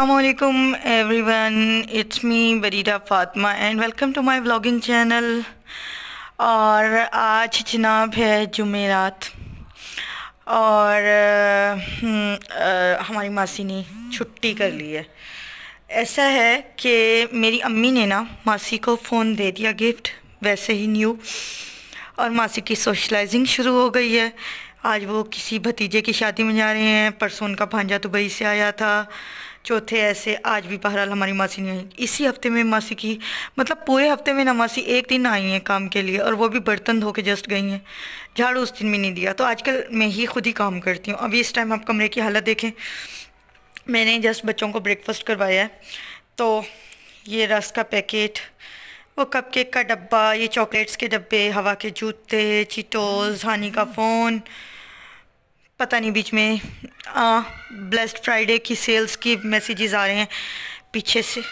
every everyone it's me Barira Fatima and welcome to my blogging channel और आज जनाब है जुमेरात और आ, हम्म, आ, हमारी मासी ने छुट्टी कर ली है ऐसा है कि मेरी अम्मी ने ना मासी को फ़ोन दे दिया गिफ्ट वैसे ही न्यू और मासी की सोशलाइजिंग शुरू हो गई है आज वो किसी भतीजे की शादी में जा रहे हैं परसों उनका भांजा दुबई से आया था चौथे ऐसे आज भी बहरहाल हमारी मासी नहीं आई इसी हफ्ते में मासी की मतलब पूरे हफ्ते में ना मासी एक दिन आई हैं काम के लिए और वो भी बर्तन धो के जस्ट गई हैं झाड़ू उस दिन में नहीं दिया तो आजकल मैं ही खुद ही काम करती हूँ अभी इस टाइम आप कमरे की हालत देखें मैंने जस्ट बच्चों को ब्रेकफास्ट करवाया है तो ये रस का पैकेट वो कप केक का डब्बा ये चॉकलेट्स के डब्बे हवा के जूते चिटोज हानी का फ़ोन पता नहीं बीच में ब्लेस्ड फ्राइडे की सेल्स की मैसेजेस आ रहे हैं पीछे से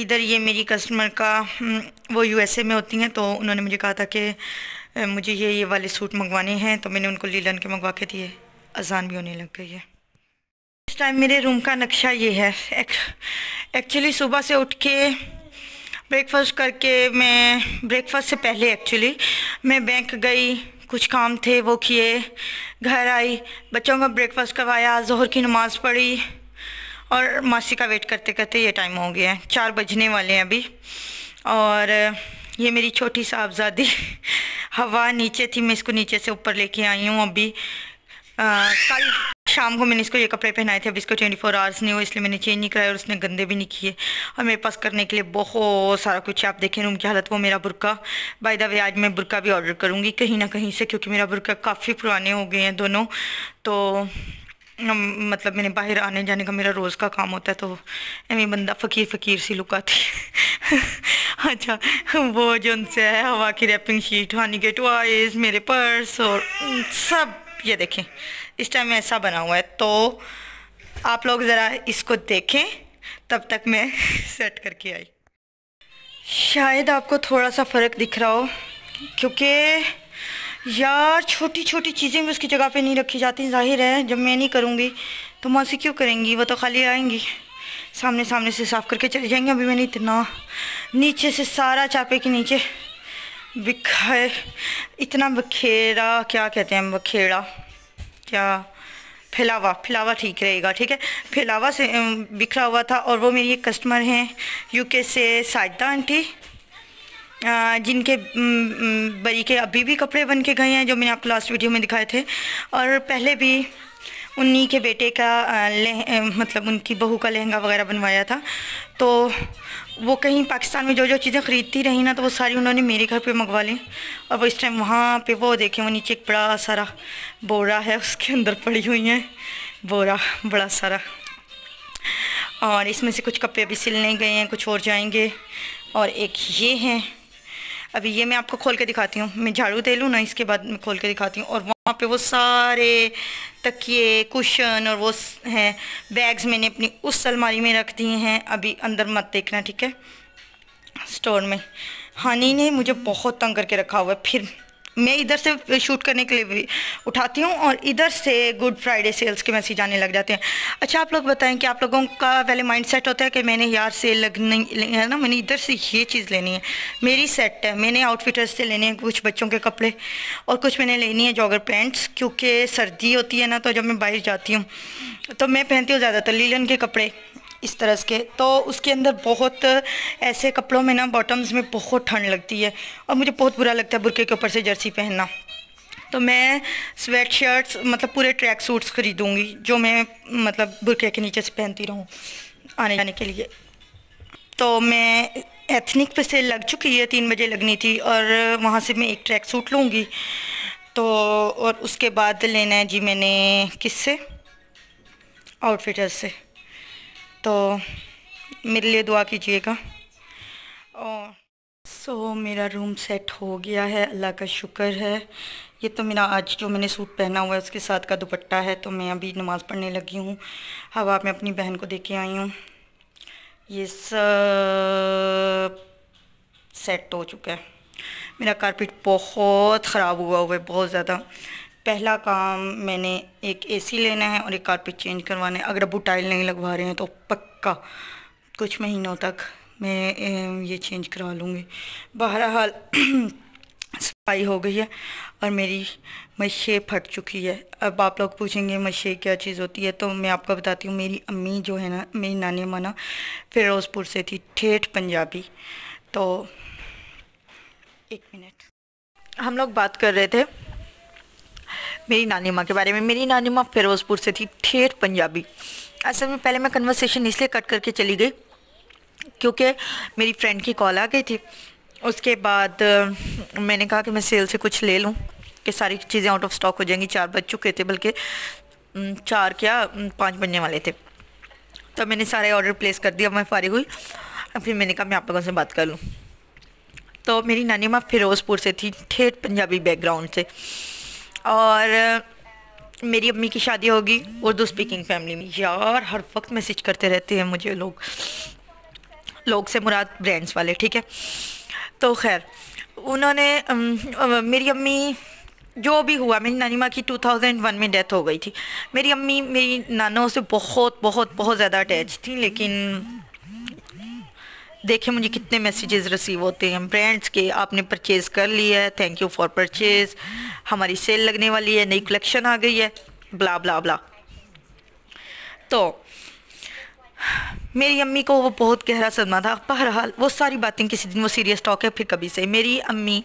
इधर ये मेरी कस्टमर का हम्म, वो यूएसए में होती हैं तो उन्होंने मुझे कहा था कि मुझे ये ये वाले सूट मंगवाने हैं तो मैंने उनको लीलन के मंगवा के दिए अजान भी होने लग गई है इस टाइम मेरे रूम का नक्शा ये है एक्चुअली सुबह से उठ के ब्रेकफास्ट करके मैं ब्रेकफास्ट से पहले एक्चुअली मैं बैंक गई कुछ काम थे वो किए घर आई बच्चों का ब्रेकफास्ट करवाया जहर की नमाज़ पढ़ी और मासी का वेट करते करते ये टाइम हो गया है चार बजने वाले हैं अभी और ये मेरी छोटी साहबजादी हवा नीचे थी मैं इसको नीचे से ऊपर लेके आई हूँ अभी आ, कल शाम को मैंने इसको ये कपड़े पहनाए थे अब इसको 24 फोर आवर्स नहीं हो इसलिए मैंने चेंज नहीं कराया और उसने गंदे भी नहीं किए और मेरे पास करने के लिए बहुत सारा कुछ है आप देखें रूम की हालत वो मेरा बुरका बाय द वे आज मैं बुरका भी ऑर्डर करूँगी कहीं ना कहीं से क्योंकि मेरा बुरका काफ़ी पुराने हो गए हैं दोनों तो मतलब मैंने बाहर आने जाने का मेरा रोज़ का काम होता है तो एवं बंदा फ़कीर फ़कीर सी लुका थी अच्छा वो जो उनसे है हवा की रैपिंग शीट हानी के टॉयज़ मेरे पर्स और सब ये देखें इस टाइम ऐसा बना हुआ है तो आप लोग ज़रा इसको देखें तब तक मैं सेट करके आई शायद आपको थोड़ा सा फ़र्क दिख रहा हो क्योंकि यार छोटी छोटी चीज़ें भी उसकी जगह पे नहीं रखी जाती जाहिर है जब मैं नहीं करूँगी तो मौसी क्यों करेंगी वो तो खाली आएंगी सामने सामने से साफ़ करके चले जाएंगे अभी मैंने इतना नीचे से सारा चापे के नीचे बिखेर इतना बखेरा क्या कहते हैं बखेड़ा क्या फैलावा फैलावा ठीक रहेगा ठीक है फैलावा से बिखरा हुआ था और वो मेरी एक कस्टमर हैं यूके से साजदा आंटी जिनके बरी के अभी भी कपड़े बन के गए हैं जो मैंने आपको लास्ट वीडियो में दिखाए थे और पहले भी उन्हीं के बेटे का मतलब उनकी बहू का लहंगा वगैरह बनवाया था तो वो कहीं पाकिस्तान में जो जो चीज़ें ख़रीदती रही ना तो वो सारी उन्होंने मेरे घर पे मंगवा ली और वो इस टाइम वहाँ पे वो देखे वो नीचे एक बड़ा सारा बोरा है उसके अंदर पड़ी हुई हैं बोरा बड़ा सारा और इसमें से कुछ कपड़े अभी सिलने गए हैं कुछ और जाएंगे और एक ये हैं अभी ये मैं आपको खोल के दिखाती हूँ मैं झाड़ू दे लूँ ना इसके बाद मैं खोल के दिखाती हूँ और वहाँ पे वो सारे तकिए कुशन और वो हैं बैग्स मैंने अपनी उस अलमारी में रख दिए हैं अभी अंदर मत देखना ठीक है स्टोर में हनी हाँ, ने मुझे बहुत तंग करके रखा हुआ है फिर मैं इधर से शूट करने के लिए भी उठाती हूँ और इधर से गुड फ्राइडे सेल्स के मैसेज आने लग जाते हैं अच्छा आप लोग बताएं कि आप लोगों का पहले माइंड सेट होता है कि मैंने यार सेल लगनी है ना मैंने इधर से ये चीज़ लेनी है मेरी सेट है मैंने आउटफिटर्स से लेने हैं कुछ बच्चों के कपड़े और कुछ मैंने लेनी है जॉगर पैंट्स क्योंकि सर्दी होती है ना तो जब मैं बाहर जाती हूँ तो मैं पहनती हूँ ज़्यादातर लीलन के कपड़े इस तरह के तो उसके अंदर बहुत ऐसे कपड़ों में ना बॉटम्स में बहुत ठंड लगती है और मुझे बहुत बुरा लगता है बुरके के ऊपर से जर्सी पहनना तो मैं स्वेट शर्ट्स मतलब पूरे ट्रैक सूट्स ख़रीदूँगी जो मैं मतलब बुरके के नीचे से पहनती रहूँ आने जाने के लिए तो मैं एथनिक पे से लग चुकी है तीन बजे लगनी थी और वहाँ से मैं एक ट्रैक सूट लूँगी तो और उसके बाद लेना है जी मैंने किससे आउटफिटर से तो मेरे लिए दुआ कीजिएगा और सो so, मेरा रूम सेट हो गया है अल्लाह का शुक्र है ये तो मेरा आज जो मैंने सूट पहना हुआ है उसके साथ का दुपट्टा है तो मैं अभी नमाज़ पढ़ने लगी हूँ हवा में अपनी बहन को के आई हूँ ये सब सेट हो चुका है मेरा कारपेट बहुत ख़राब हुआ हुआ है बहुत ज़्यादा पहला काम मैंने एक एसी लेना है और एक कारपेट चेंज करवाना है अगर अब टाइल नहीं लगवा रहे हैं तो पक्का कुछ महीनों तक मैं ये चेंज करवा लूँगी बहरहाल सफाई हो गई है और मेरी मछे फट चुकी है अब आप लोग पूछेंगे मछे क्या चीज़ होती है तो मैं आपको बताती हूँ मेरी अम्मी जो है ना मेरी नानी माना फिरोज़पुर से थी ठेठ पंजाबी तो एक मिनट हम लोग बात कर रहे थे मेरी नानी माँ के बारे में मेरी नानी माँ फिरोज़पुर से थी ठेठ पंजाबी असल में पहले मैं कन्वर्सेशन इसलिए कट करके चली गई क्योंकि मेरी फ्रेंड की कॉल आ गई थी उसके बाद मैंने कहा कि मैं सेल से कुछ ले लूँ कि सारी चीज़ें आउट ऑफ स्टॉक हो जाएंगी चार बज चुके थे बल्कि चार क्या पाँच बजने वाले थे तो मैंने सारे ऑर्डर प्लेस कर दिया मैं फारिग हुई फिर मैंने कहा मैं आप लोगों से बात कर लूँ तो मेरी नानी माँ फिरोज़पुर से थी ठेठ पंजाबी बैकग्राउंड से और मेरी अम्मी की शादी होगी उर्दू स्पीकिंग फैमिली में यार हर वक्त मैसेज करते रहते हैं मुझे लोग लोग से मुराद ब्रांड्स वाले ठीक है तो खैर उन्होंने मेरी अम्मी जो भी हुआ मेरी नानी माँ की 2001 में डेथ हो गई थी मेरी अम्मी मेरी नानों से बहुत बहुत बहुत ज़्यादा अटैच थी लेकिन देखें मुझे कितने मैसेजेस रिसीव होते हैं ब्रांड्स के आपने परचेज़ कर लिया है थैंक यू फॉर परचेज़ हमारी सेल लगने वाली है नई कलेक्शन आ गई है ब्ला ब्ला ब्ला तो मेरी अम्मी को वो बहुत गहरा सदमा था बहरहाल वो सारी बातें किसी दिन वो सीरियस टॉक है फिर कभी से मेरी अम्मी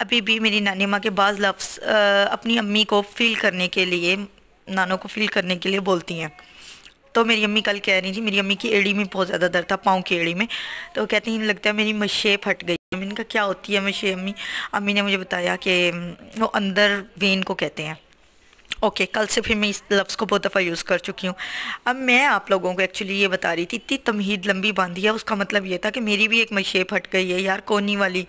अभी भी मेरी नानी माँ के बाद लफ्स अपनी अम्मी को फील करने के लिए नानों को फील करने के लिए बोलती हैं तो मेरी अम्मी कल कह रही थी मेरी अम्मी की एड़ी में बहुत ज़्यादा दर्द था पाँव की एड़ी में तो कहती हैं लगता है मेरी मशे फट गई मैंने कहा क्या होती है मशे अम्मी अम्मी ने मुझे बताया कि वो अंदर वेन को कहते हैं ओके okay, कल से फिर मैं इस लफ्ज़ को बहुत दफ़ा यूज़ कर चुकी हूँ अब मैं आप लोगों को एक्चुअली ये बता रही थी इतनी तमहीद लंबी बांधी है उसका मतलब ये था कि मेरी भी एक मशे फट गई है यार कोनी वाली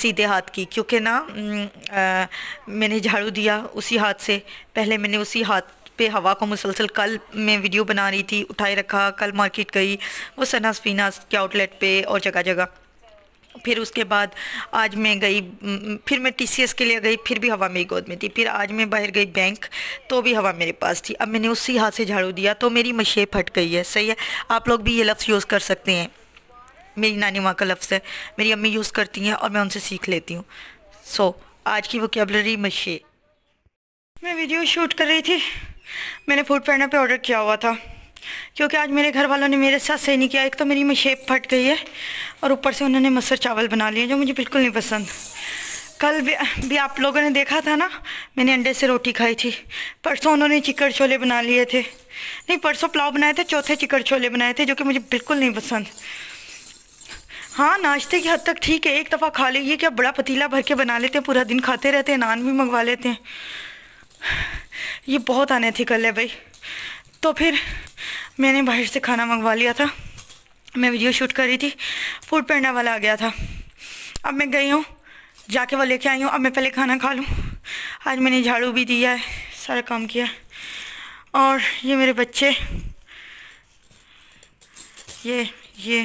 सीधे हाथ की क्योंकि ना आ, मैंने झाड़ू दिया उसी हाथ से पहले मैंने उसी हाथ पे हवा को मुसलसल कल मैं वीडियो बना रही थी उठाए रखा कल मार्केट गई वो सना सफीना के आउटलेट पे और जगह जगह फिर उसके बाद आज मैं गई फिर मैं टीसीएस के लिए गई फिर भी हवा मेरी गोद में थी फिर आज मैं बाहर गई बैंक तो भी हवा मेरे पास थी अब मैंने उसी हाथ से झाड़ू दिया तो मेरी मशे फट गई है सही है आप लोग भी ये लफ्ज़ यूज़ कर सकते हैं मेरी नानी माँ का लफ्ज़ है मेरी अम्मी यूज़ करती हैं और मैं उनसे सीख लेती हूँ सो so, आज की वो कैबलरी मशे मैं वीडियो शूट कर रही थी मैंने फूड पैंडा पे ऑर्डर किया हुआ था क्योंकि आज मेरे घर वालों ने मेरे साथ सही नहीं किया एक तो मेरी मशेप फट गई है और ऊपर से उन्होंने मसर चावल बना लिए जो मुझे बिल्कुल नहीं पसंद कल भी, भी आप लोगों ने देखा था ना मैंने अंडे से रोटी खाई थी परसों उन्होंने चिकड़ छोले बना लिए थे नहीं परसों पुलाव बनाए थे चौथे चिकड़ छोले बनाए थे जो कि मुझे बिल्कुल नहीं पसंद हाँ नाश्ते की हद तक ठीक है एक दफ़ा खा लीजिए क्या बड़ा पतीला भर के बना लेते हैं पूरा दिन खाते रहते हैं नान भी मंगवा लेते हैं ये बहुत अनएथिकल है भाई तो फिर मैंने बाहर से खाना मंगवा लिया था मैं वीडियो शूट कर रही थी फूड पेंडा वाला आ गया था अब मैं गई हूँ जाके वो लेके आई हूँ अब मैं पहले खाना खा लूँ आज मैंने झाड़ू भी दिया है सारा काम किया और ये मेरे बच्चे ये ये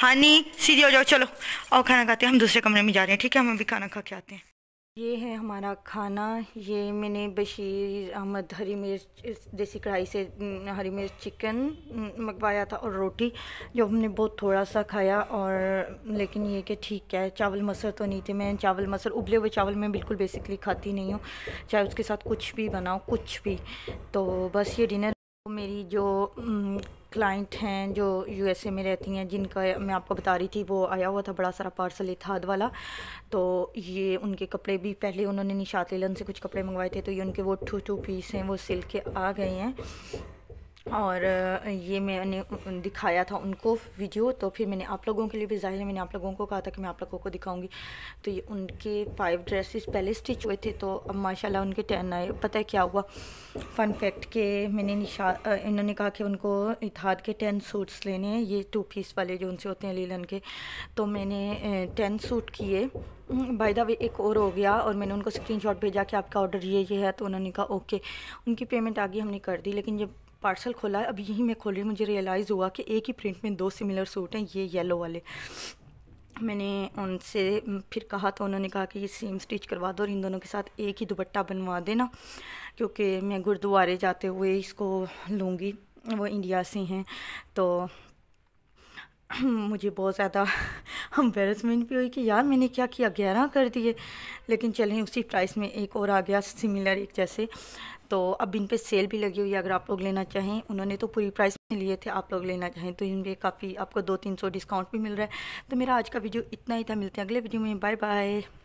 हानी सीधे हो जाओ चलो और खाना खाते हैं हम दूसरे कमरे में जा रहे हैं ठीक है हम अभी खाना खा के आते हैं ये है हमारा खाना ये मैंने बशीर अहमद हरी मिर्च देसी कढ़ाई से हरी मिर्च चिकन मंगवाया था और रोटी जो हमने बहुत थोड़ा सा खाया और लेकिन ये कि ठीक है चावल मसर तो नहीं थे मैं चावल मसर उबले हुए चावल मैं बिल्कुल बेसिकली खाती नहीं हूँ चाहे उसके साथ कुछ भी बनाओ कुछ भी तो बस ये डिनर मेरी जो क्लाइंट हैं जो यूएसए में रहती हैं जिनका मैं आपको बता रही थी वो आया हुआ था बड़ा सारा पार्सल इतिहाद वाला तो ये उनके कपड़े भी पहले उन्होंने निशात लन से कुछ कपड़े मंगवाए थे तो ये उनके वो टू टू पीस हैं वो सिल के आ गए हैं और ये मैंने दिखाया था उनको वीडियो तो फिर मैंने आप लोगों के लिए भी जाहिर है मैंने आप लोगों को कहा था कि मैं आप लोगों को दिखाऊंगी तो ये उनके फाइव ड्रेसेस पहले स्टिच हुए थे तो अब माशाल्लाह उनके टेन आए पता है क्या हुआ फन फैक्ट के मैंने निशा इन्होंने कहा कि उनको इतिहाद के टेन सूट्स लेने हैं ये टू पीस वाले जो उनसे होते हैं लीलन के तो मैंने टेन सूट किए बाय द वे एक और हो गया और मैंने उनको स्क्रीनशॉट भेजा कि आपका ऑर्डर ये ये है तो उन्होंने कहा ओके उनकी पेमेंट आगे हमने कर दी लेकिन जब पार्सल खोला है अब यही मैं खोल रही हूँ मुझे रियलाइज़ हुआ कि एक ही प्रिंट में दो सिमिलर सूट हैं ये येलो वाले मैंने उनसे फिर कहा तो उन्होंने कहा कि ये सेम स्टिच करवा दो और इन दोनों के साथ एक ही दुपट्टा बनवा देना क्योंकि मैं गुरुद्वारे जाते हुए इसको लूँगी वो इंडिया से हैं तो मुझे बहुत ज़्यादा एम्बेरसमेंट भी हुई कि यार मैंने क्या किया ग्यारह कर दिए लेकिन चलें उसी प्राइस में एक और आ गया सिमिलर एक जैसे तो अब इन पे सेल भी लगी हुई है अगर आप लोग लेना चाहें उन्होंने तो पूरी प्राइस में लिए थे आप लोग लेना चाहें तो इन पर काफ़ी आपको दो तीन सौ डिस्काउंट भी मिल रहा है तो मेरा आज का वीडियो इतना ही था मिलते हैं अगले वीडियो में बाय बाय